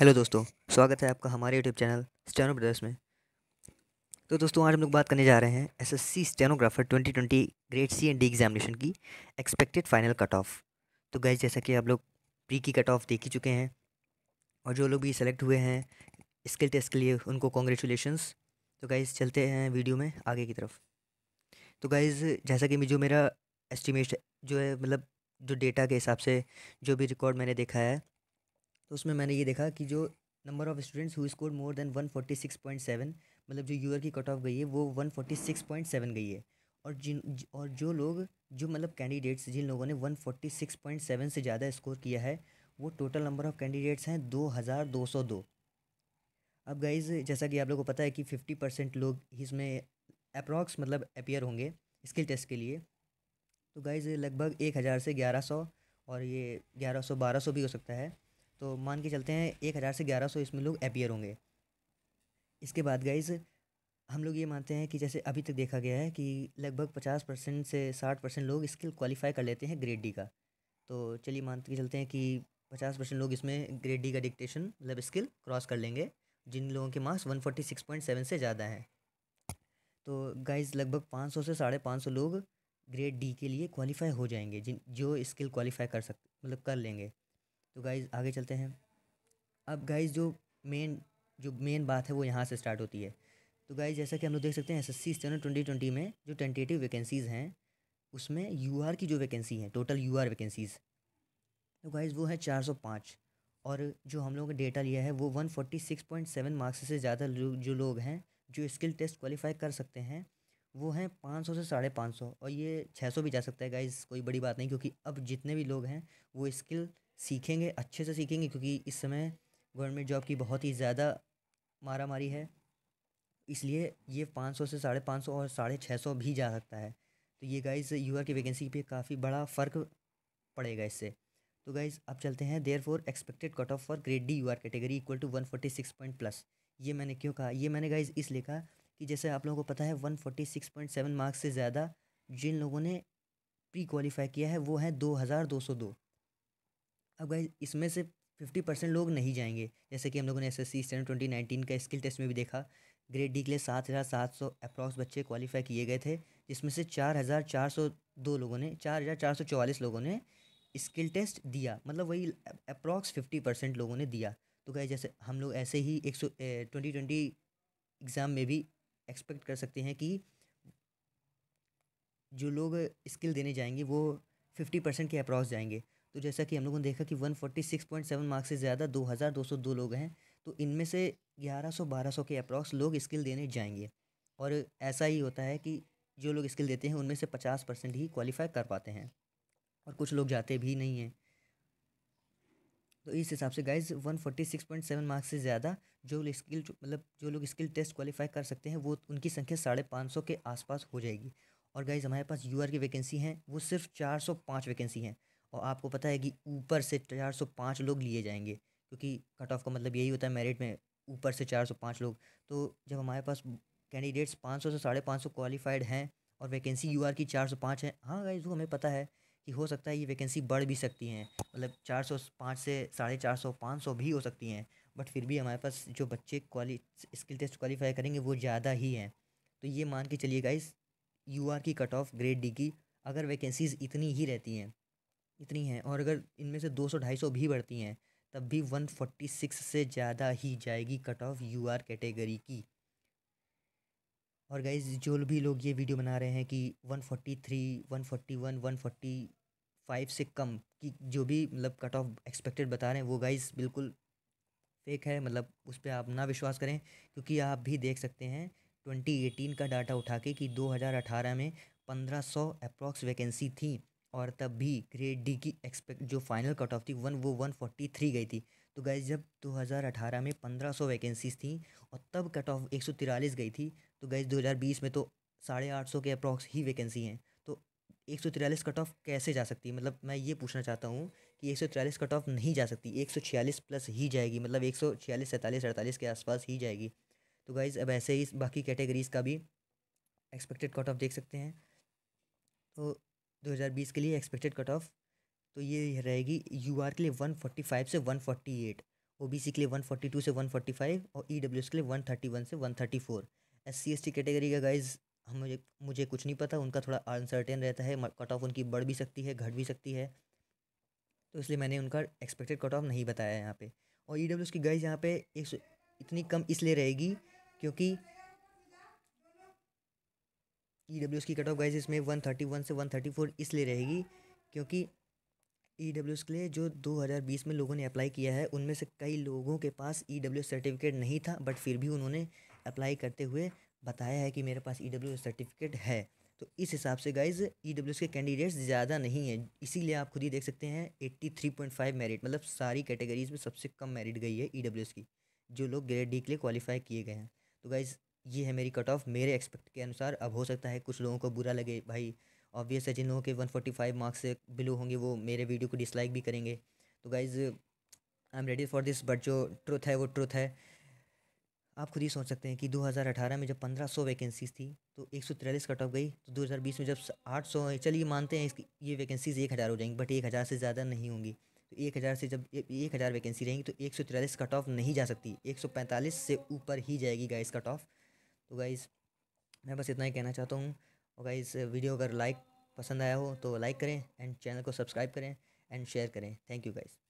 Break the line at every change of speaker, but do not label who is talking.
hello दोस्तों स्वागत है आपका हमारे यूट्यूब चैनल स्टेनो ब्रदर्स में तो दोस्तों आज हम लोग बात करने जा रहे हैं SSC stenographer 2020 grade C and D examination की एक्सपेक्टेड फाइनल कट ऑफ तो गए जैसा कि आप लोग प्री की कट ऑफ देख ही चुके हैं और जो लोग भी सेलेक्ट हुए हैं स्किल टेस्ट के लिए उनको कॉन्ग्रेचुलेशन तो गाइज़ चलते हैं वीडियो में आगे की तरफ तो गाइज़ जैसा कि जो मेरा एस्टिमेट जो है मतलब जो डेटा के हिसाब से जो भी रिकॉर्ड मैंने देखा है तो उसमें मैंने ये देखा कि जो number of students who score more than seven मतलब जो यूर की कट ऑफ गई है वो one forty six point seven गई है और जिन और जो लोग जो मतलब कैंडिडेट्स जिन लोगों ने one forty six point seven से ज़्यादा स्कोर किया है वो टोटल नंबर ऑफ़ कैंडिडेट्स हैं दो हज़ार दो सौ दो अब गाइज जैसा कि आप लोगों को पता है कि फिफ्टी परसेंट लोग इसमें अप्रॉक्स मतलब अपियर होंगे स्किल टेस्ट के लिए तो गाइज लगभग एक हज़ार से ग्यारह सौ और ये ग्यारह सौ बारह सौ भी हो सकता है तो मान के चलते हैं एक हज़ार से ग्यारह सौ इसमें लोग अपियर होंगे इसके बाद गाइज हम लोग ये मानते हैं कि जैसे अभी तक देखा गया है कि लगभग पचास परसेंट से साठ परसेंट लोग स्किल क्वालिफाई कर लेते हैं ग्रेड डी का तो चलिए मानते के चलते हैं कि पचास परसेंट लोग इसमें ग्रेड डी का डिक्टेशन मतलब स्किल क्रॉस कर लेंगे जिन लोगों के marks one forty six point seven से ज़्यादा हैं तो गाइज लगभग पाँच सौ से साढ़े पाँच सौ लोग ग्रेड डी के लिए क्वालिफाई हो जाएंगे जिन जो स्किल क्वालिफाई कर सकते मतलब कर लेंगे तो गाइज़ आगे चलते हैं अब गाइज़ जो मेन जो मेन बात है वो यहाँ से स्टार्ट होती है तो गाइज जैसा कि हम लोग देख सकते हैं S S C steno twenty twenty में जो टेंटेटिव वैकेंसीज़ हैं उसमें यू आर की जो वैकेंसी हैं टोटल यू आर वैकेंसीज़ तो गाइज़ वो है चार सौ पाँच और जो हम लोगों ने डेटा लिया है वो one forty six point seven marks से ज़्यादा लो, जो लोग हैं जो स्किल टेस्ट क्वालिफाई कर सकते हैं वो हैं पाँच सौ से साढ़े पाँच सौ और ये छः सौ भी जा सकता है गाइज़ कोई बड़ी बात नहीं क्योंकि अब जितने भी लोग हैं वो स्किल सीखेंगे अच्छे से सीखेंगे क्योंकि इस समय गवर्नमेंट जॉब की बहुत ही ज़्यादा मारा मारी है इसलिए ये पाँच सौ से साढ़े पाँच सौ और साढ़े छः सौ भी जा सकता है तो ये गाइस यूआर की वैकेंसी पे काफ़ी बड़ा फ़र्क पड़ेगा इससे तो गाइज अब चलते हैं therefore expected cut off for grade D U R category equal to one forty six point plus ये मैंने क्यों कहा ये मैंने गाइज इसलिए कहा कि जैसे आप लोगों को पता है one forty six point seven marks से ज़्यादा जिन लोगों ने प्री क्वालिफाई किया है वो है दो हज़ार दो सौ दो अब गाइज इसमें से फिफ्टी परसेंट लोग नहीं जाएंगे जैसे कि हम लोगों ने S S C stand twenty nineteen का स्किल टेस्ट में भी देखा ग्रेड डी के लिए सात हज़ार सात सौ अप्रॉक्स बच्चे क्वालिफाई किए गए थे जिसमें से चार हज़ार चार सौ दो लोगों ने चार हज़ार चार सौ चौवालीस लोगों ने स्किल टेस्ट दिया मतलब वही अप्रॉक्स फिफ्टी परसेंट लोगों ने दिया तो गए जैसे हम लोग ऐसे ही एक सौ ट्वेंटी ट्वेंटी एग्ज़ाम में भी एक्सपेक्ट कर सकते हैं कि जो लोग स्किल देने जाएंगे वो फिफ्टी परसेंट के अप्रॉक्स जाएंगे तो जैसा कि हम लोगों ने देखा कि 146.7 मार्क्स से ज़्यादा 2202 लोग हैं तो इनमें से 1100-1200 के अप्रॉक्स लोग स्किल देने जाएंगे और ऐसा ही होता है कि जो लोग स्किल देते हैं उनमें से 50 परसेंट ही क्वालिफाई कर पाते हैं और कुछ लोग जाते भी नहीं हैं तो इस हिसाब से गाइज 146.7 मार्क्स से ज़्यादा जो स्किल मतलब जो लोग स्किल टेस्ट क्वालिफाई कर सकते हैं वो उनकी संख्या साढ़े पाँच सौ के आसपास हो जाएगी और गाइज हमारे पास यूआर की वैकेंसी हैं वो सिर्फ चार सौ पाँच वैकेंसी हैं और आपको पता है कि ऊपर से चार सौ पाँच लोग लिए जाएंगे क्योंकि कट ऑफ का मतलब यही होता है मेरिट में ऊपर से चार सौ पाँच लोग तो जब हमारे पास कैंडिडेट्स पाँच सौ से साढ़े पाँच सौ क्वालिफाइड हैं और वैकेंसी यू आर की चार सौ पाँच है हाँ गाइज वो हमें पता है कि हो सकता है ये वैकेंसी बढ़ भी सकती हैं मतलब चार सौ पाँच से साढ़े चार सौ पाँच सौ भी हो सकती हैं बट फिर भी हमारे पास जो बच्चे क्वाली स्किल टेस्ट क्वालिफाई करेंगे वो ज़्यादा ही हैं तो ये मान के चलिए गाइज यू आर की कट ऑफ ग्रेड डी की अगर वैकेंसीज़ इतनी ही रहती हैं इतनी हैं और अगर इनमें से दो सौ ढाई सौ भी बढ़ती हैं तब भी वन फोर्टी सिक्स से ज़्यादा ही जाएगी cut off U R category की और गाइज जो भी लोग ये वीडियो बना रहे हैं कि one one one forty forty three one forty five से कम की जो भी मतलब कट ऑफ एक्सपेक्टेड बता रहे हैं वो गाइज बिल्कुल फेक है मतलब उस पर आप ना विश्वास करें क्योंकि आप भी देख सकते हैं ट्वेंटी एटीन का डाटा उठा के कि दो हज़ार अठारह में पंद्रह सौ अप्रॉक्स वैकेंसी थी और तब भी ग्रेड डी की एक्सपेक्ट जो फाइनल कट ऑफ थी वन वो वन फोर्टी थ्री गई थी तो गाइज़ जब 2018 में 1500 वैकेंसीज थी और तब कट ऑफ एक सौ तिरालीस गई थी तो हज़ार 2020 में तो साढ़े आठ सौ के अप्रॉक्स ही वैकेंसी हैं तो एक सौ तिरालीस कट ऑफ कैसे जा सकती है मतलब मैं ये पूछना चाहता हूँ कि एक सौ तिरालीस कट ऑफ नहीं जा सकती एक सौ छियालीस प्लस ही जाएगी मतलब एक सौ छियालीस सैंतालीस अड़तालीस के आसपास ही जाएगी तो गाइज़ अब ऐसे ही बाकी कैटेगरीज़ का भी एक्सपेक्टेड कट ऑफ देख सकते हैं तो 2020 के लिए एक्सपेक्टेड कट ऑफ तो ये रहेगी यू आर के लिए 145 से 148 ओबीसी के लिए 142 से 145 और ई e के लिए 131 से 134 एस सी कैटेगरी का गाइज हम मुझे कुछ नहीं पता उनका थोड़ा अनसर्टेन रहता है कट ऑफ उनकी बढ़ भी सकती है घट भी सकती है तो इसलिए मैंने उनका एक्सपेक्टेड कट ऑफ नहीं बताया यहाँ पे और ई e की गाइज यहाँ पे एक इतनी कम इसलिए रहेगी क्योंकि ई e डब्ल्यू की कट ऑफ गाइज इसमें वन थर्टी वन से वन थर्टी फोर इसलिए रहेगी क्योंकि ई e डब्ल्यू के लिए जो दो हज़ार बीस में लोगों ने अप्लाई किया है उनमें से कई लोगों के पास ई डब्ल्यू सर्टिफिकेट नहीं था बट फिर भी उन्होंने अप्लाई करते हुए बताया है कि मेरे पास ई डब्ल्यू सर्टिफिकेट है तो इस हिसाब से गाइज ई डब्ल्यू के कैंडिडेट्स ज़्यादा नहीं है इसीलिए आप खुद ही देख सकते हैं eighty three point five merit मतलब सारी कैटेगरीज में सबसे कम मेरिट गई है ई e डब्ल्यू की जो लोग ग्रेड डी के लिए क्वालिफाई किए गए हैं तो गाइज़ ये है मेरी कट ऑफ मेरे एक्सपेक्ट के अनुसार अब हो सकता है कुछ लोगों को बुरा लगे भाई ऑब्वियस है जिन लोगों के 145 मार्क्स से बिलो होंगे वो मेरे वीडियो को डिसलाइक भी करेंगे तो guys I am ready for this but जो ट्रुथ है वो ट्रुथ है आप खुद ही सोच सकते हैं कि 2018 में जब 1500 वैकेंसीज थी तो एक सौ कट ऑफ गई तो 2020 में जब 800 है चलिए मानते हैं इसकी ये वैकेंसीज एक हज़ार हो जाएंगी बट एक हज़ार से ज़्यादा नहीं होंगी तो एक हज़ार से जब एक हज़ार वैकेंसी रहेंगी तो एक सौ कट ऑफ नहीं जा सकती एक सौ पैंतालीस से ऊपर ही जाएगी गाइस कट ऑफ तो गाइज़ मैं बस इतना ही कहना चाहता हूँ और गाइज़ वीडियो अगर लाइक पसंद आया हो तो लाइक करें एंड चैनल को सब्सक्राइब करें एंड शेयर करें थैंक यू गाइज़